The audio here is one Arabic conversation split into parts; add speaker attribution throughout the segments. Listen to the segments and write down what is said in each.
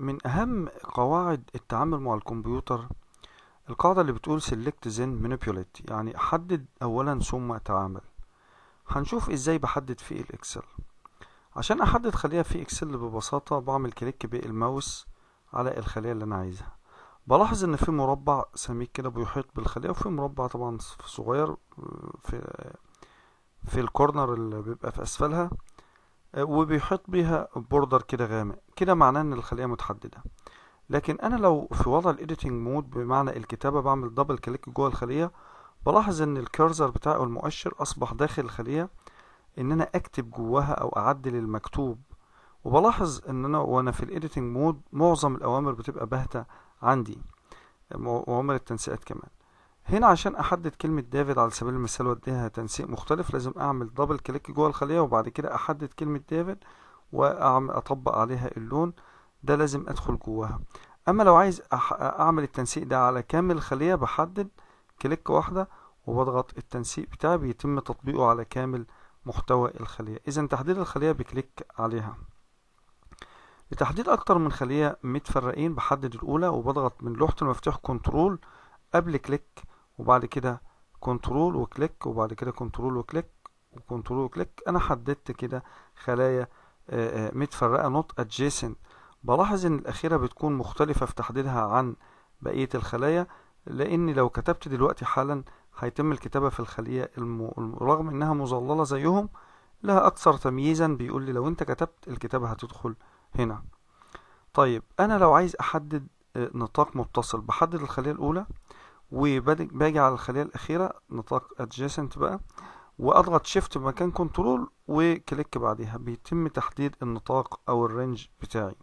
Speaker 1: من أهم قواعد التعامل مع الكمبيوتر القاعدة اللي بتقول select then manipulate يعني حدد أولا ثم تعامل هنشوف إزاي بحدد في الإكسل عشان أحدد خلية في إكسل ببساطة بعمل كليك بالماوس على الخلية اللي أنا عايزها بلاحظ إن في مربع سميك كده بيحيط بالخلية وفي مربع طبعا صغير آه، في آه، في الكورنر اللي بيبقى في أسفلها آه، وبيحط بيها بوردر كده غامق كده معناه ان الخلية متحددة لكن انا لو في وضع الايديتنج مود بمعنى الكتابة بعمل دبل كليك جوه الخلية بلاحظ ان الكيرزر بتاعي او المؤشر اصبح داخل الخلية ان انا اكتب جواها او اعدل المكتوب وبلاحظ ان انا وانا في الايديتنج مود معظم الاوامر بتبقى باهتة عندي اوامر آه، التنسيقات كمان هنا عشان احدد كلمة دافيد على سبيل المثال واديها تنسيق مختلف لازم اعمل دبل كليك جوه الخلية وبعد كده احدد كلمة دافيد واطبق عليها اللون ده لازم ادخل جواها اما لو عايز اعمل التنسيق ده على كامل الخلية بحدد كليك واحدة وبضغط التنسيق بتاعي بيتم تطبيقه على كامل محتوى الخلية اذا تحديد الخلية بكليك عليها لتحديد اكتر من خلية متفرقين بحدد الاولى وبضغط من لوحة المفتاح كنترول قبل كليك وبعد كده كنترول وكليك وبعد كده كنترول وكليك وكنترول وكليك انا حددت كده خلايا متفرقه نوت ادجيسنت بلاحظ ان الاخيره بتكون مختلفه في تحديدها عن بقيه الخلايا لان لو كتبت دلوقتي حالا هيتم الكتابه في الخليه الم... رغم انها مظلله زيهم لها اكثر تمييزا بيقول لي لو انت كتبت الكتابه هتدخل هنا طيب انا لو عايز احدد نطاق متصل بحدد الخليه الاولى وباجي على الخلية الأخيرة نطاق adjacent بقى وأضغط shift مكان كنترول وكليك بعدها بيتم تحديد النطاق أو الرينج بتاعي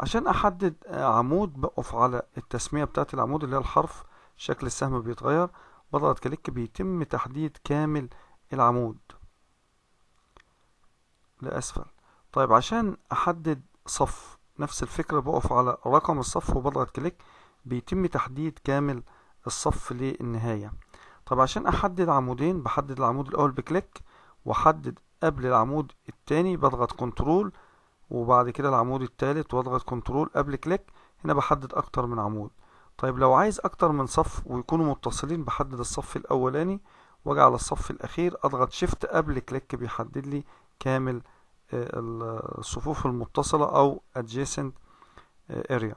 Speaker 1: عشان أحدد آه، عمود بقف على التسمية بتاعت العمود اللي هي الحرف شكل السهم بيتغير بضغط كليك بيتم تحديد كامل العمود لأسفل طيب عشان أحدد صف نفس الفكرة بقف على رقم الصف وبضغط كليك بيتم تحديد كامل الصف للنهاية طب عشان احدد عمودين بحدد العمود الاول بكليك واحدد قبل العمود التاني بضغط كنترول وبعد كده العمود التالت واضغط كنترول قبل كليك هنا بحدد اكتر من عمود طيب لو عايز اكتر من صف ويكونوا متصلين بحدد الصف الاولاني واجي على الصف الاخير اضغط شيفت قبل كليك بيحدد لي كامل آه، الصفوف المتصلة او adjacent آه، area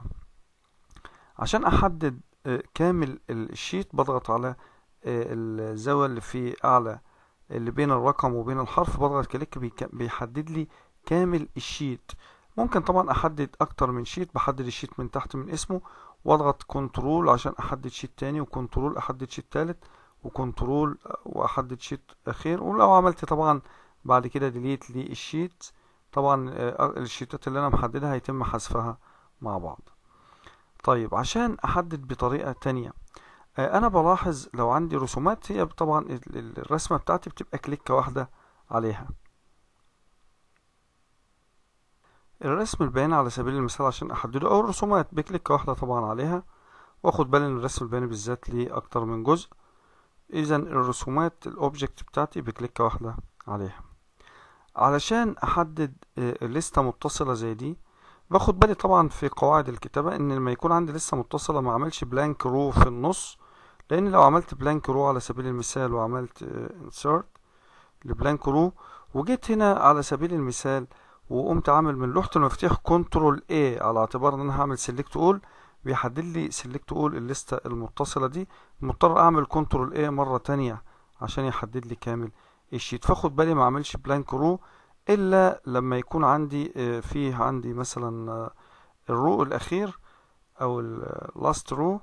Speaker 1: عشان احدد آه، كامل الشيت بضغط على آه، الزاوية اللي في أعلى اللي بين الرقم وبين الحرف بضغط كليك بيحدد لي كامل الشيت ممكن طبعا أحدد أكتر من شيت بحدد الشيت من تحت من اسمه واضغط كنترول عشان أحدد شيت تاني وكنترول أحدد شيت تالت وكنترول آه، وأحدد شيت أخير ولو عملت طبعا بعد كده ديليت للشيت طبعا الشيتات اللي أنا محددها هيتم حذفها مع بعض طيب عشان احدد بطريقة تانية آه، انا بلاحظ لو عندي رسومات هي طبعا الرسمة بتاعتي بتبقى كليكة واحدة عليها الرسم البياني على سبيل المثال عشان احدده او الرسومات بكليكة واحدة طبعا عليها واخد بالي ان الرسم البياني بالذات ليه اكتر من جزء اذا الرسومات الاوبجكت بتاعتي بكليكة واحدة عليها علشان احدد آه، لستة متصلة زي دي باخد بالي طبعا في قواعد الكتابة ان لما يكون عندي لسه متصلة ما اعملش بلانك رو في النص لان لو عملت بلانك رو على سبيل المثال وعملت انسيرت لبلانك رو وجيت هنا على سبيل المثال وقمت عامل من لوحة المفاتيح كنترول اي على اعتبار ان انا هعمل سيلكت اول بيحدد لي سيلكت اول الليستة المتصلة دي مضطر اعمل كنترول اي مرة تانية عشان يحدد لي كامل الشيت فاخد بالي ما اعملش بلانك رو الا لما يكون عندي آه، فيه عندي مثلا آه، الرو الاخير او اللاست آه، رو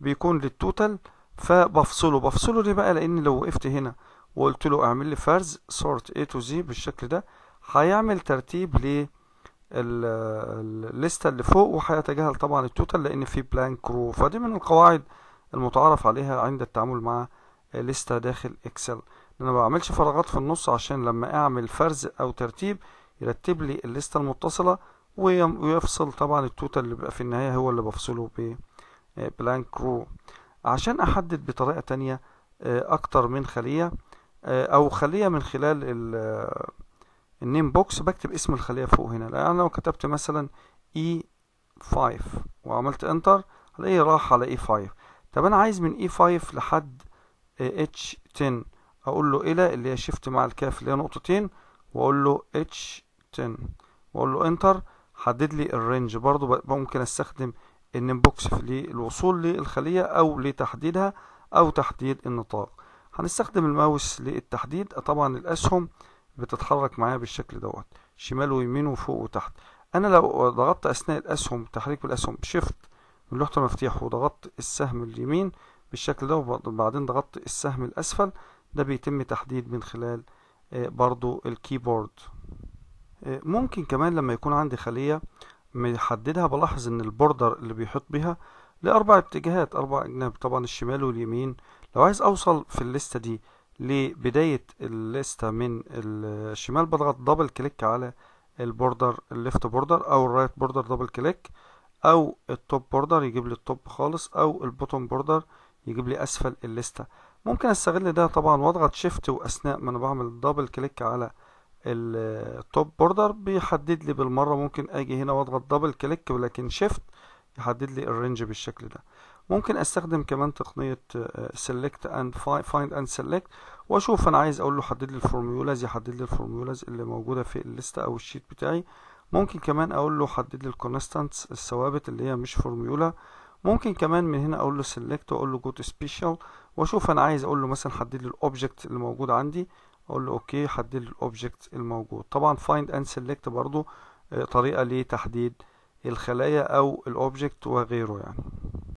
Speaker 1: بيكون للتوتال فبفصله بفصله ليه بقى لان لو وقفت هنا وقلت له اعمل لي فرز سورت A to Z بالشكل ده هيعمل ترتيب ل الليسته اللي فوق وهيتجاهل طبعا التوتال لان في بلانك رو فدي من القواعد المتعارف عليها عند التعامل مع لستة داخل اكسل انا ما بعملش فراغات في النص عشان لما اعمل فرز او ترتيب يرتب لي الليسته المتصله ويفصل طبعا التوتال اللي بقى في النهايه هو اللي بفصله ب بلانك آه، رو عشان احدد بطريقه تانية آه، اكتر من خليه آه، او خليه من خلال النيم بوكس بكتب اسم الخليه فوق هنا لان انا لو كتبت مثلا اي e 5 وعملت انتر الاقيه راح على اي e 5 طب انا عايز من اي e 5 لحد اتش 10 اقول له الى اللي هي شيفت مع الكاف اللي هي نقطتين واقول له اتش 10 واقول له انتر حدد لي الرينج برضو ممكن استخدم بوكس للوصول للخلية او لتحديدها او تحديد النطاق هنستخدم الماوس للتحديد طبعا الاسهم بتتحرك معايا بالشكل دوت شمال ويمين وفوق وتحت انا لو ضغطت اثناء الاسهم تحريك بالاسهم شيفت من لوحة المفتاح وضغطت السهم اليمين بالشكل ده وبعدين ضغطت السهم الاسفل ده بيتم تحديد من خلال آه، برضو الكيبورد آه، ممكن كمان لما يكون عندي خلية محددها بلاحظ ان البوردر اللي بيحيط بها لأربع اتجاهات أربع أجناب طبعا الشمال واليمين لو عايز أوصل في الليستة دي لبداية الليستة من الشمال بضغط دبل كليك على البوردر الليفت بوردر أو الرايت بوردر دبل كليك أو التوب بوردر يجيب لي التوب خالص أو البوتوم بوردر يجيب لي أسفل الليستة ممكن استغل ده طبعا واضغط شيفت واثناء ما انا بعمل دبل كليك على التوب بوردر بيحدد لي بالمره ممكن اجي هنا واضغط دبل كليك ولكن شيفت يحدد لي الرينج بالشكل ده ممكن استخدم كمان تقنيه سيلكت اند فايند اند سيلكت واشوف انا عايز اقول له حدد لي الفورميولاز يحدد لي الفورميولاز اللي موجوده في الليست او الشيت بتاعي ممكن كمان اقول له حدد لي الكونستانتس الثوابت اللي هي مش فورميولا ممكن كمان من هنا اقول له سيلكت واقول له جو تو سبيشال واشوف انا عايز اقول له مثلا حدد لي الاوبجكت اللي موجود عندي اقول له اوكي حدد لي الاوبجكت الموجود طبعا فايند اند سيلكت برضو آه، طريقة لتحديد الخلايا او الاوبجكت وغيره يعني